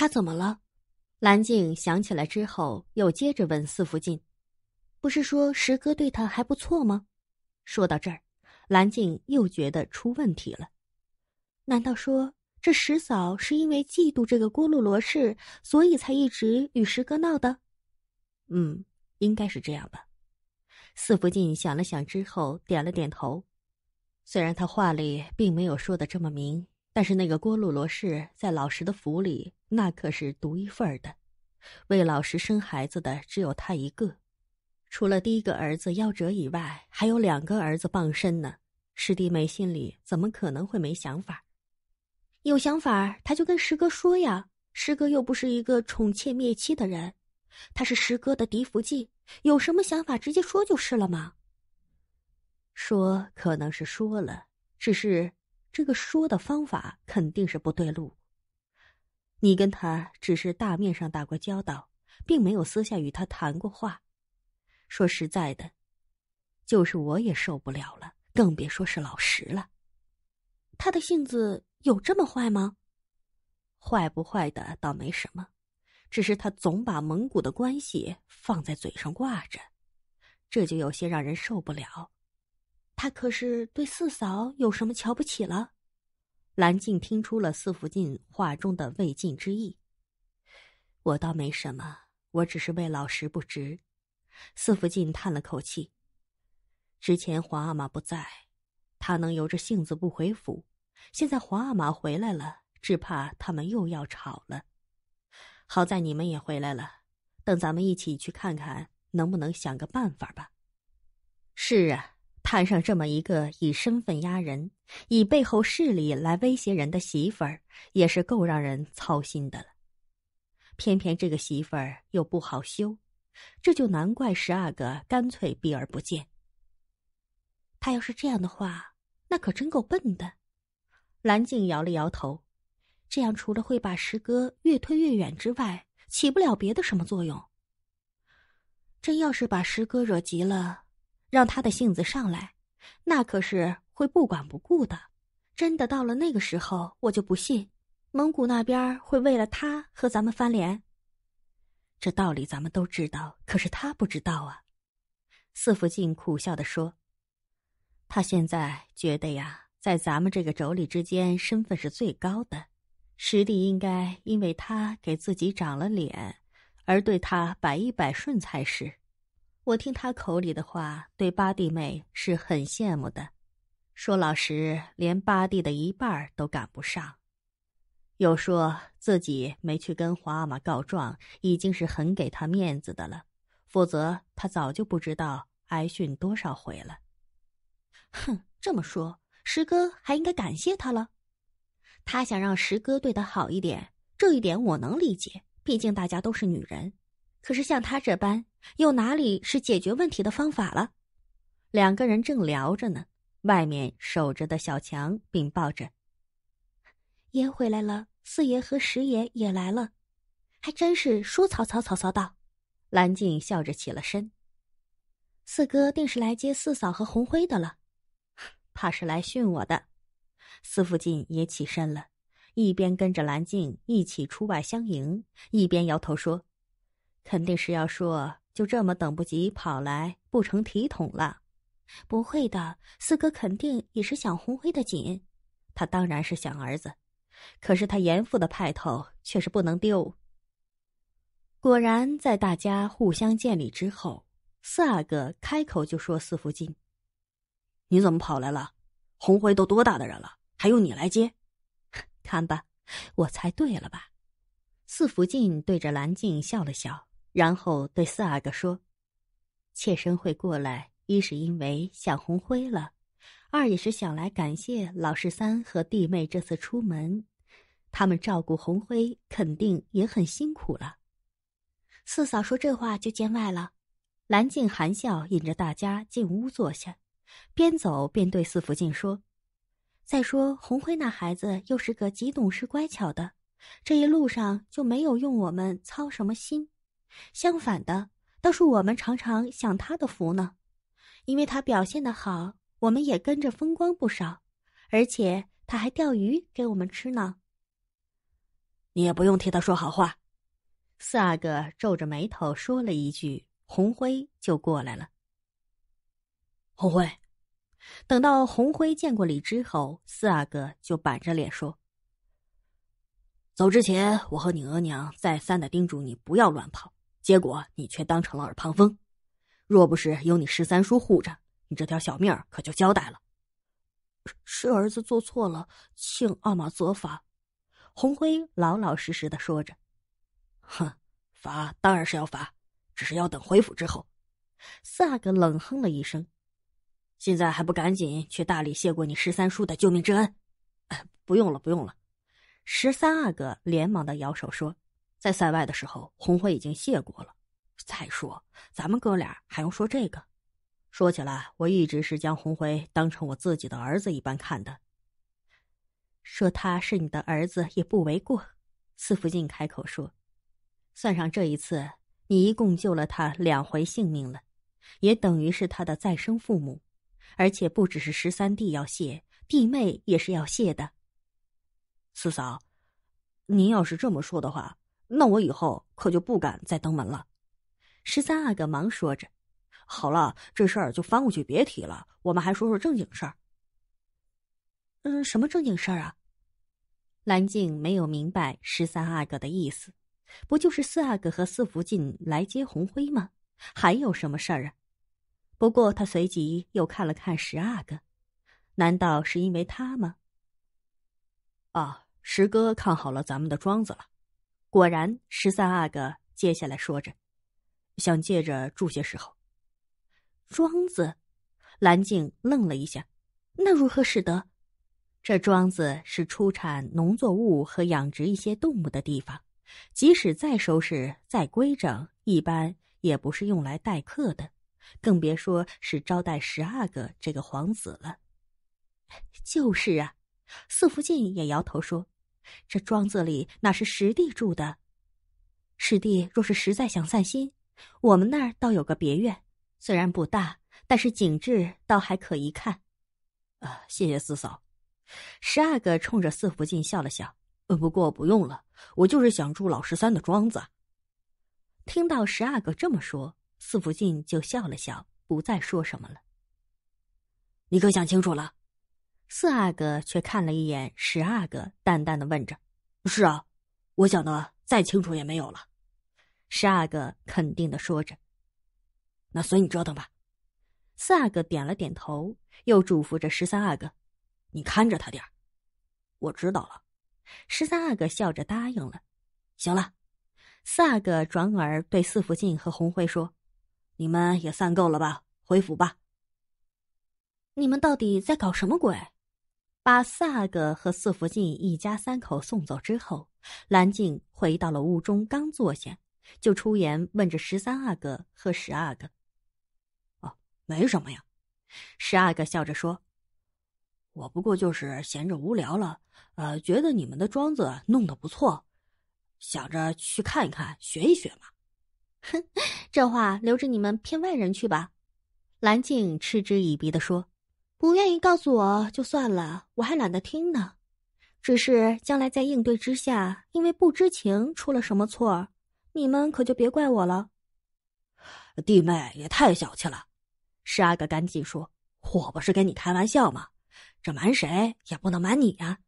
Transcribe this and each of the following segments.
他怎么了？蓝静想起来之后，又接着问四福晋：“不是说十哥对他还不错吗？”说到这儿，蓝静又觉得出问题了。难道说这十嫂是因为嫉妒这个郭络罗氏，所以才一直与十哥闹的？嗯，应该是这样吧。四福晋想了想之后，点了点头。虽然他话里并没有说的这么明。但是那个郭露罗氏在老石的府里，那可是独一份儿的。为老石生孩子的只有他一个，除了第一个儿子夭折以外，还有两个儿子傍身呢。师弟妹心里怎么可能会没想法？有想法，他就跟师哥说呀。师哥又不是一个宠妾灭妻的人，他是师哥的嫡福晋，有什么想法直接说就是了嘛。说，可能是说了，只是。这个说的方法肯定是不对路。你跟他只是大面上打过交道，并没有私下与他谈过话。说实在的，就是我也受不了了，更别说是老石了。他的性子有这么坏吗？坏不坏的倒没什么，只是他总把蒙古的关系放在嘴上挂着，这就有些让人受不了。他可是对四嫂有什么瞧不起了？蓝静听出了四福晋话中的未尽之意。我倒没什么，我只是为老实不值。四福晋叹了口气。之前皇阿玛不在，他能由着性子不回府；现在皇阿玛回来了，只怕他们又要吵了。好在你们也回来了，等咱们一起去看看，能不能想个办法吧。是啊。摊上这么一个以身份压人、以背后势力来威胁人的媳妇儿，也是够让人操心的了。偏偏这个媳妇儿又不好修，这就难怪十阿哥干脆避而不见。他要是这样的话，那可真够笨的。蓝静摇了摇头，这样除了会把十哥越推越远之外，起不了别的什么作用。真要是把十哥惹急了。让他的性子上来，那可是会不管不顾的。真的到了那个时候，我就不信蒙古那边会为了他和咱们翻脸。这道理咱们都知道，可是他不知道啊。四福晋苦笑地说：“他现在觉得呀，在咱们这个妯娌之间，身份是最高的，师弟应该因为他给自己长了脸，而对他百依百顺才是。”我听他口里的话，对八弟妹是很羡慕的，说老实，连八弟的一半都赶不上。又说自己没去跟皇阿玛告状，已经是很给他面子的了，否则他早就不知道挨训多少回了。哼，这么说，十哥还应该感谢他了。他想让十哥对他好一点，这一点我能理解，毕竟大家都是女人。可是像他这般，又哪里是解决问题的方法了？两个人正聊着呢，外面守着的小强禀报着：“爷回来了，四爷和十爷也来了，还真是说曹操，曹操到。”蓝静笑着起了身：“四哥定是来接四嫂和红辉的了，怕是来训我的。”司福晋也起身了，一边跟着蓝静一起出外相迎，一边摇头说。肯定是要说，就这么等不及跑来，不成体统了。不会的，四哥肯定也是想红辉的紧，他当然是想儿子，可是他严父的派头却是不能丢。果然，在大家互相见礼之后，四阿哥开口就说：“四福晋，你怎么跑来了？红辉都多大的人了，还用你来接？看吧，我猜对了吧？”四福晋对着蓝静笑了笑。然后对四阿哥说：“妾身会过来，一是因为想红辉了，二也是想来感谢老十三和弟妹这次出门，他们照顾红辉肯定也很辛苦了。”四嫂说这话就见外了。兰静含笑引着大家进屋坐下，边走边对四福晋说：“再说红辉那孩子又是个极懂事乖巧的，这一路上就没有用我们操什么心。”相反的，倒是我们常常享他的福呢，因为他表现的好，我们也跟着风光不少，而且他还钓鱼给我们吃呢。你也不用替他说好话。”四阿哥皱着眉头说了一句，红辉就过来了。红辉，等到红辉见过李之后，四阿哥就板着脸说：“走之前，我和你额娘再三的叮嘱你，不要乱跑。”结果你却当成了耳旁风，若不是有你十三叔护着，你这条小命儿可就交代了。是儿子做错了，请二马责罚。洪辉老老实实的说着。哼，罚当然是要罚，只是要等回府之后。四阿哥冷哼了一声，现在还不赶紧去大理谢过你十三叔的救命之恩？不用了，不用了。十三阿哥连忙的摇手说。在塞外的时候，红辉已经谢过了。再说，咱们哥俩还用说这个？说起来，我一直是将红辉当成我自己的儿子一般看的。说他是你的儿子也不为过。”四福晋开口说，“算上这一次，你一共救了他两回性命了，也等于是他的再生父母。而且不只是十三弟要谢，弟妹也是要谢的。四嫂，您要是这么说的话，那我以后可就不敢再登门了。”十三阿哥忙说着，“好了，这事儿就翻过去，别提了。我们还说说正经事儿。”“嗯，什么正经事儿啊？”蓝静没有明白十三阿哥的意思，“不就是四阿哥和四福晋来接红辉吗？还有什么事儿啊？”不过他随即又看了看十阿哥，“难道是因为他吗？”“啊，十哥看好了咱们的庄子了。”果然，十三阿哥接下来说着，想借着住些时候。庄子，蓝静愣了一下，那如何使得？这庄子是出产农作物和养殖一些动物的地方，即使再收拾再规整，一般也不是用来待客的，更别说是招待十阿哥这个皇子了。就是啊，四福晋也摇头说。这庄子里哪是十弟住的？师弟若是实在想散心，我们那儿倒有个别院，虽然不大，但是景致倒还可一看。啊，谢谢四嫂。十阿哥冲着四福晋笑了笑。呃，不过不用了，我就是想住老十三的庄子。听到十阿哥这么说，四福晋就笑了笑，不再说什么了。你可想清楚了？四阿哥却看了一眼十阿哥，淡淡的问着：“是啊，我想的再清楚也没有了。”十阿哥肯定的说着。“那随你折腾吧。”四阿哥点了点头，又嘱咐着十三阿哥：“你看着他点儿。”“我知道了。”十三阿哥笑着答应了。“行了。”四阿哥转而对四福晋和红辉说：“你们也散够了吧，回府吧。”“你们到底在搞什么鬼？”把四阿哥和四福晋一家三口送走之后，蓝静回到了屋中，刚坐下，就出言问着十三阿哥和十阿哥：“哦，没什么呀。”十阿哥笑着说：“我不过就是闲着无聊了，呃，觉得你们的庄子弄得不错，想着去看一看，学一学嘛。”“哼，这话留着你们骗外人去吧。”蓝静嗤之以鼻地说。不愿意告诉我就算了，我还懒得听呢。只是将来在应对之下，因为不知情出了什么错，你们可就别怪我了。弟妹也太小气了。十阿哥赶紧说：“我不是跟你开玩笑嘛，这瞒谁也不能瞒你呀。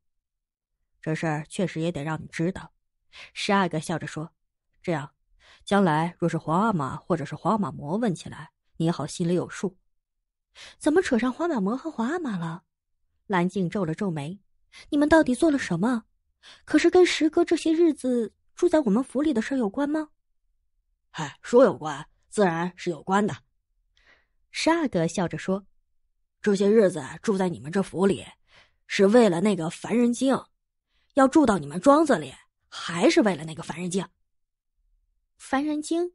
这事儿确实也得让你知道。”十阿哥笑着说：“这样，将来若是皇阿玛或者是皇阿玛魔问起来，你好心里有数。”怎么扯上皇阿玛和皇阿玛了？蓝静皱了皱眉：“你们到底做了什么？可是跟十哥这些日子住在我们府里的事有关吗？”“嗨，说有关，自然是有关的。”十阿哥笑着说：“这些日子住在你们这府里，是为了那个凡人精；要住到你们庄子里，还是为了那个凡人精？”“凡人精。”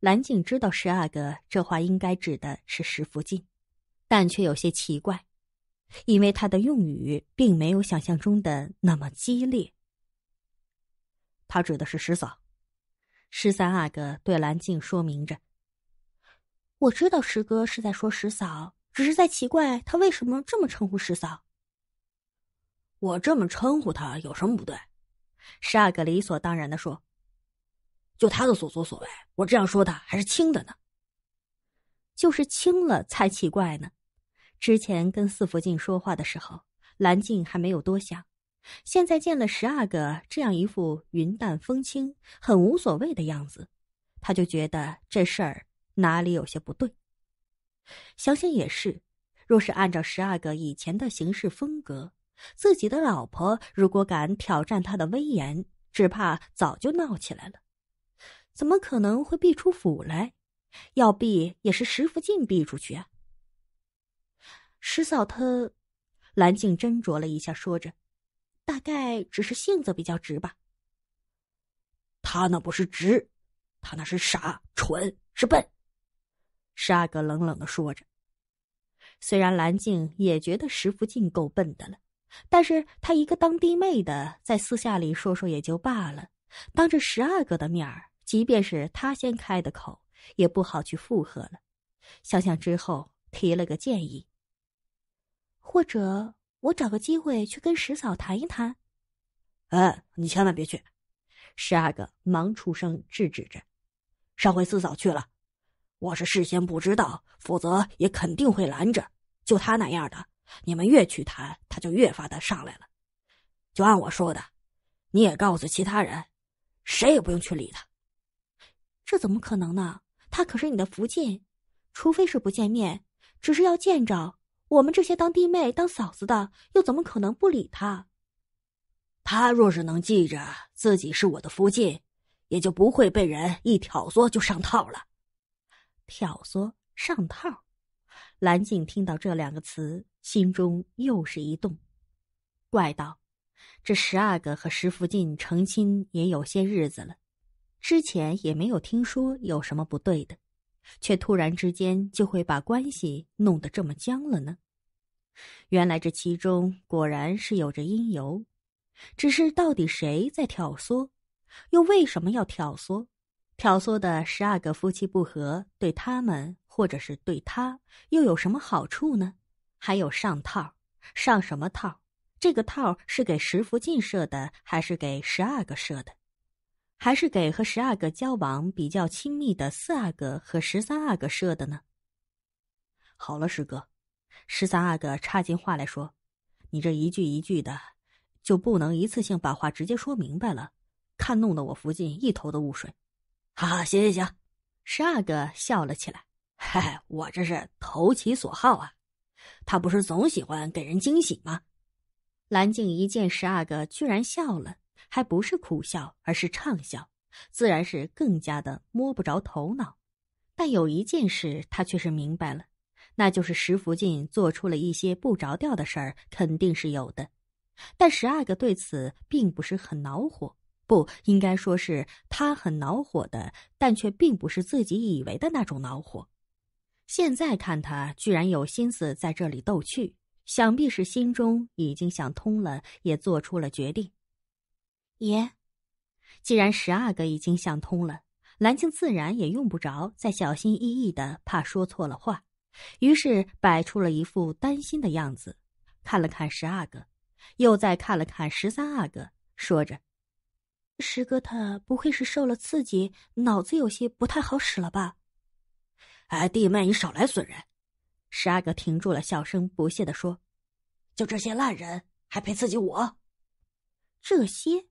蓝静知道十阿哥这话应该指的是石福晋。但却有些奇怪，因为他的用语并没有想象中的那么激烈。他指的是十嫂，十三阿哥对兰静说明着。我知道师哥是在说十嫂，只是在奇怪他为什么这么称呼十嫂。我这么称呼他有什么不对？十阿哥理所当然的说：“就他的所作所为，我这样说他还是轻的呢。”就是轻了才奇怪呢。之前跟四福晋说话的时候，蓝静还没有多想，现在见了十阿哥这样一副云淡风轻、很无所谓的样子，他就觉得这事儿哪里有些不对。想想也是，若是按照十阿哥以前的行事风格，自己的老婆如果敢挑战他的威严，只怕早就闹起来了，怎么可能会避出府来？要避也是石福晋避出去啊，十嫂她，蓝静斟酌了一下，说着：“大概只是性子比较直吧。”他那不是直，他那是傻、蠢、是笨。十阿哥冷冷的说着。虽然蓝静也觉得石福晋够笨的了，但是他一个当弟妹的，在私下里说说也就罢了，当着十阿哥的面儿，即便是他先开的口。也不好去附和了，想想之后提了个建议。或者我找个机会去跟十嫂谈一谈。哎，你千万别去！十阿哥忙出声制止着。上回四嫂去了，我是事先不知道，否则也肯定会拦着。就他那样的，你们越去谈，他就越发的上来了。就按我说的，你也告诉其他人，谁也不用去理他。这怎么可能呢？他可是你的福晋，除非是不见面，只是要见着我们这些当弟妹、当嫂子的，又怎么可能不理他？他若是能记着自己是我的福晋，也就不会被人一挑唆就上套了。挑唆上套，蓝静听到这两个词，心中又是一动，怪道：这十阿哥和石福晋成亲也有些日子了。之前也没有听说有什么不对的，却突然之间就会把关系弄得这么僵了呢？原来这其中果然是有着因由，只是到底谁在挑唆，又为什么要挑唆？挑唆的十二个夫妻不和，对他们或者是对他又有什么好处呢？还有上套，上什么套？这个套是给十福晋设的，还是给十二个设的？还是给和十阿哥交往比较亲密的四阿哥和十三阿哥设的呢。好了，师哥，十三阿哥插进话来说：“你这一句一句的，就不能一次性把话直接说明白了？看弄得我福晋一头的雾水。”哈哈，行行行，十阿哥笑了起来：“我这是投其所好啊，他不是总喜欢给人惊喜吗？”蓝静一见十阿哥居然笑了。还不是苦笑，而是畅笑，自然是更加的摸不着头脑。但有一件事，他却是明白了，那就是石福晋做出了一些不着调的事儿，肯定是有的。但十阿哥对此并不是很恼火，不应该说是他很恼火的，但却并不是自己以为的那种恼火。现在看他居然有心思在这里逗趣，想必是心中已经想通了，也做出了决定。爷，既然十阿哥已经想通了，兰青自然也用不着再小心翼翼的怕说错了话，于是摆出了一副担心的样子，看了看十阿哥，又再看了看十三阿哥，说着：“十哥他不会是受了刺激，脑子有些不太好使了吧？”哎，弟妹你少来损人！十阿哥停住了笑声，不屑的说：“就这些烂人还配刺激我？这些？”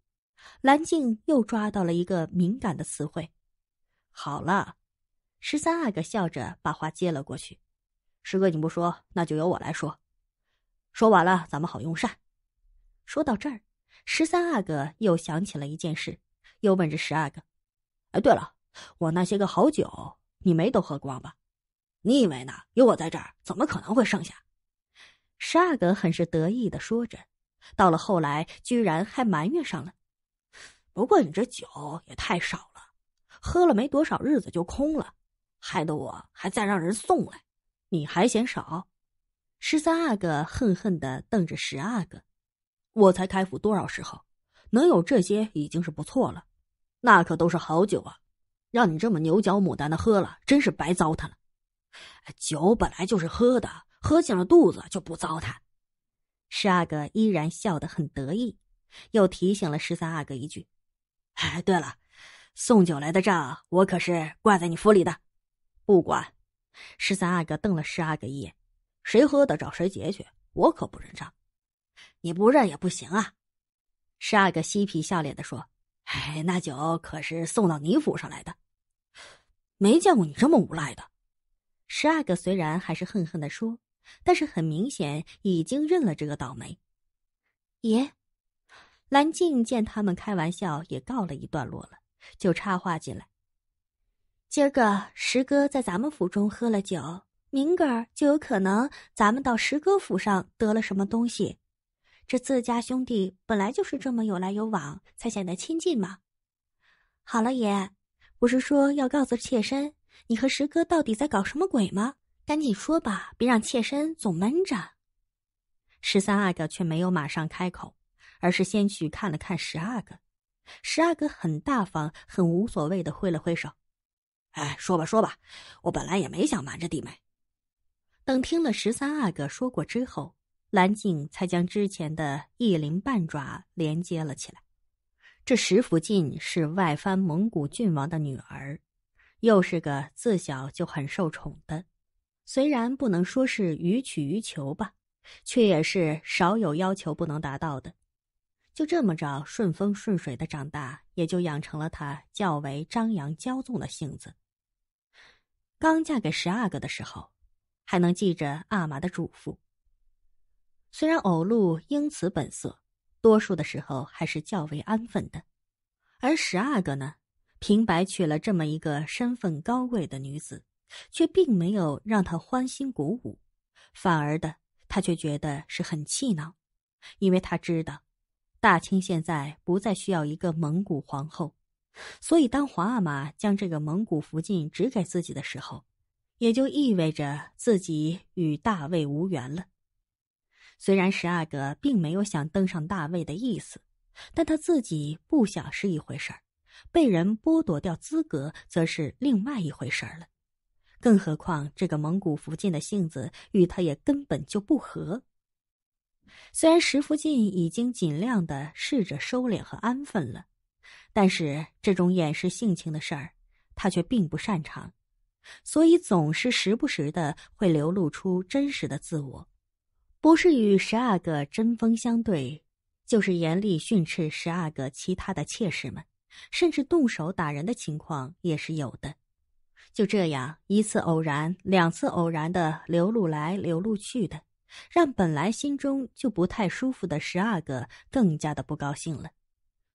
蓝静又抓到了一个敏感的词汇。好了，十三阿哥笑着把话接了过去：“十哥，你不说，那就由我来说。说完了，咱们好用膳。”说到这儿，十三阿哥又想起了一件事，又问着十阿哥：“哎，对了，我那些个好酒，你没都喝光吧？你以为呢？有我在这儿，怎么可能会剩下？”十阿哥很是得意的说着，到了后来，居然还埋怨上了。不过你这酒也太少了，喝了没多少日子就空了，害得我还再让人送来，你还嫌少？十三阿哥恨恨的瞪着十阿哥，我才开府多少时候，能有这些已经是不错了，那可都是好酒啊，让你这么牛角牡丹的喝了，真是白糟蹋了。酒本来就是喝的，喝进了肚子就不糟蹋。十阿哥依然笑得很得意，又提醒了十三阿哥一句。哎，对了，送酒来的账我可是挂在你府里的，不管。十三阿哥瞪了十阿哥一眼：“谁喝的找谁结去，我可不认账。”你不认也不行啊！十阿哥嬉皮笑脸的说：“哎，那酒可是送到你府上来的，没见过你这么无赖的。”十阿哥虽然还是恨恨的说，但是很明显已经认了这个倒霉爷。蓝静见他们开玩笑，也告了一段落了，就插话进来：“今儿个石哥在咱们府中喝了酒，明个儿就有可能咱们到石哥府上得了什么东西。这自家兄弟本来就是这么有来有往，才显得亲近嘛。好了，爷，不是说要告诉妾身你和石哥到底在搞什么鬼吗？赶紧说吧，别让妾身总闷着。”十三阿哥却没有马上开口。而是先去看了看十阿哥，十阿哥很大方，很无所谓的挥了挥手。哎，说吧，说吧，我本来也没想瞒着弟妹。等听了十三阿哥说过之后，蓝静才将之前的一鳞半爪连接了起来。这石福晋是外藩蒙古郡王的女儿，又是个自小就很受宠的，虽然不能说是予取予求吧，却也是少有要求不能达到的。就这么着顺风顺水的长大，也就养成了他较为张扬骄纵的性子。刚嫁给十阿哥的时候，还能记着阿玛的嘱咐。虽然偶露英此本色，多数的时候还是较为安分的。而十阿哥呢，平白娶了这么一个身份高贵的女子，却并没有让他欢欣鼓舞，反而的他却觉得是很气恼，因为他知道。大清现在不再需要一个蒙古皇后，所以当皇阿玛将这个蒙古福晋指给自己的时候，也就意味着自己与大魏无缘了。虽然十阿哥并没有想登上大位的意思，但他自己不想是一回事儿，被人剥夺掉资格则是另外一回事儿了。更何况这个蒙古福晋的性子与他也根本就不合。虽然石福晋已经尽量的试着收敛和安分了，但是这种掩饰性情的事儿，他却并不擅长，所以总是时不时的会流露出真实的自我，不是与十阿哥针锋相对，就是严厉训斥十阿哥其他的妾室们，甚至动手打人的情况也是有的。就这样，一次偶然，两次偶然的流露来流露去的。让本来心中就不太舒服的十阿哥更加的不高兴了，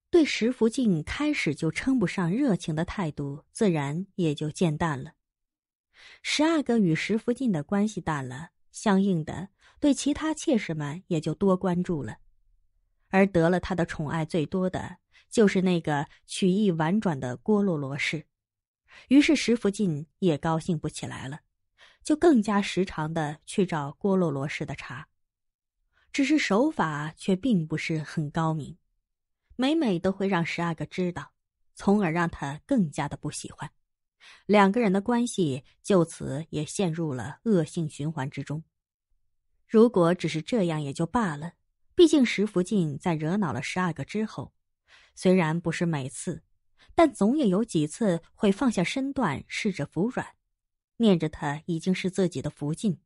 对石福晋开始就称不上热情的态度，自然也就渐淡了。十阿哥与石福晋的关系淡了，相应的对其他妾室们也就多关注了，而得了他的宠爱最多的，就是那个曲意婉转的郭络罗氏，于是石福晋也高兴不起来了。就更加时常的去找郭洛罗氏的茬，只是手法却并不是很高明，每每都会让十阿哥知道，从而让他更加的不喜欢，两个人的关系就此也陷入了恶性循环之中。如果只是这样也就罢了，毕竟石福晋在惹恼了十阿哥之后，虽然不是每次，但总也有几次会放下身段试着服软。念着他已经是自己的福晋，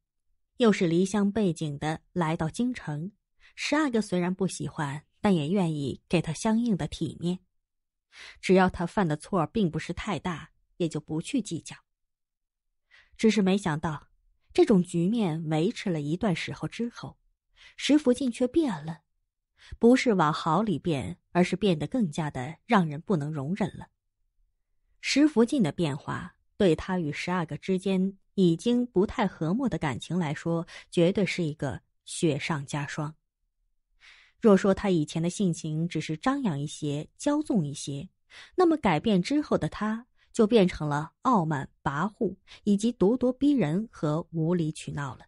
又是离乡背井的来到京城，十阿哥虽然不喜欢，但也愿意给他相应的体面。只要他犯的错并不是太大，也就不去计较。只是没想到，这种局面维持了一段时候之后，石福晋却变了，不是往好里变，而是变得更加的让人不能容忍了。石福晋的变化。对他与十阿哥之间已经不太和睦的感情来说，绝对是一个雪上加霜。若说他以前的性情只是张扬一些、骄纵一些，那么改变之后的他，就变成了傲慢、跋扈以及咄咄逼人和无理取闹了。